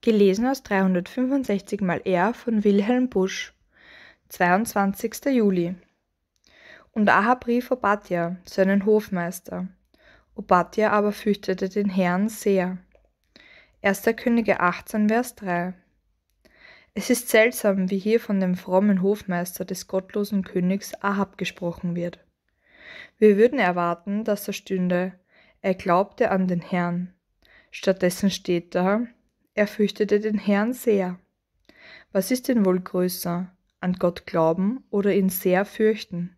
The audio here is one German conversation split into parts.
Gelesen aus 365 mal R von Wilhelm Busch. 22. Juli. Und Ahab rief Obadja, seinen Hofmeister. Obadja aber fürchtete den Herrn sehr. 1. Könige 18, Vers 3. Es ist seltsam, wie hier von dem frommen Hofmeister des gottlosen Königs Ahab gesprochen wird. Wir würden erwarten, dass er stünde, er glaubte an den Herrn. Stattdessen steht da, er fürchtete den Herrn sehr. Was ist denn wohl größer, an Gott glauben oder ihn sehr fürchten?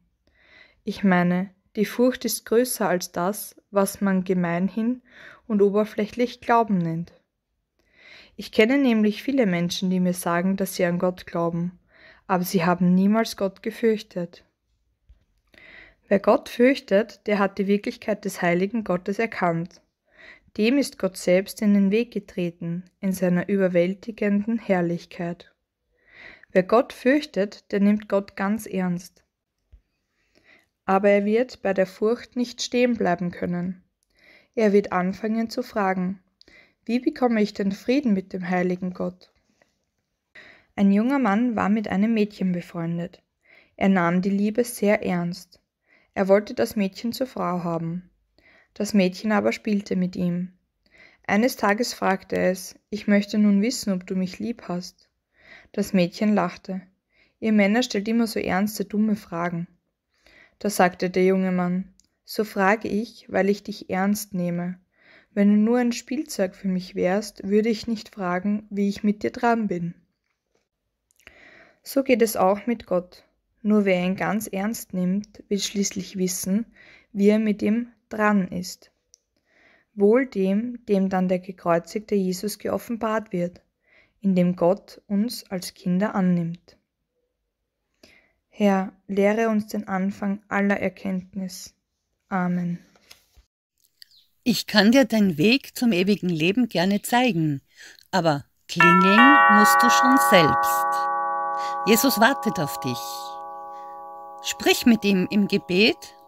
Ich meine, die Furcht ist größer als das, was man gemeinhin und oberflächlich Glauben nennt. Ich kenne nämlich viele Menschen, die mir sagen, dass sie an Gott glauben, aber sie haben niemals Gott gefürchtet. Wer Gott fürchtet, der hat die Wirklichkeit des heiligen Gottes erkannt dem ist Gott selbst in den Weg getreten, in seiner überwältigenden Herrlichkeit. Wer Gott fürchtet, der nimmt Gott ganz ernst. Aber er wird bei der Furcht nicht stehen bleiben können. Er wird anfangen zu fragen, wie bekomme ich den Frieden mit dem heiligen Gott? Ein junger Mann war mit einem Mädchen befreundet. Er nahm die Liebe sehr ernst. Er wollte das Mädchen zur Frau haben. Das Mädchen aber spielte mit ihm. Eines Tages fragte es, ich möchte nun wissen, ob du mich lieb hast. Das Mädchen lachte. Ihr Männer stellt immer so ernste, dumme Fragen. Da sagte der junge Mann, so frage ich, weil ich dich ernst nehme. Wenn du nur ein Spielzeug für mich wärst, würde ich nicht fragen, wie ich mit dir dran bin. So geht es auch mit Gott. Nur wer ihn ganz ernst nimmt, will schließlich wissen, wie er mit ihm dran ist. Wohl dem, dem dann der gekreuzigte Jesus geoffenbart wird, in dem Gott uns als Kinder annimmt. Herr, lehre uns den Anfang aller Erkenntnis. Amen. Ich kann dir deinen Weg zum ewigen Leben gerne zeigen, aber klingeln musst du schon selbst. Jesus wartet auf dich. Sprich mit ihm im Gebet